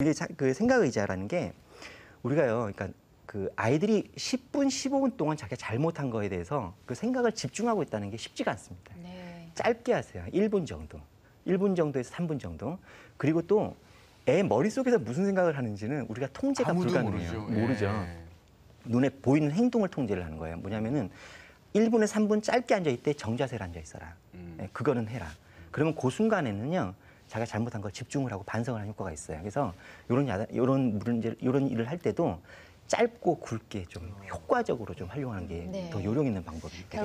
이게 그 생각 의자라는 게 우리가요, 그러니까 그 아이들이 10분, 15분 동안 자기가 잘못한 거에 대해서 그 생각을 집중하고 있다는 게 쉽지가 않습니다. 네. 짧게 하세요. 1분 정도. 1분 정도에서 3분 정도. 그리고 또 애 머릿속에서 무슨 생각을 하는지는 우리가 통제가 불가능해요. 모르죠. 네. 모르죠. 눈에 보이는 행동을 통제를 하는 거예요. 뭐냐면은 1분에 3분 짧게 앉아 있대 정자세로 앉아 있어라. 음. 예, 그거는 해라. 그러면 그 순간에는요. 자기가 잘못한 걸 집중을 하고 반성을 하는 효과가 있어요. 그래서 이런 야단, 이런 문제, 이런 일을 할 때도 짧고 굵게 좀 음. 효과적으로 좀 활용하는 게더 네. 요령 있는 방법입니다.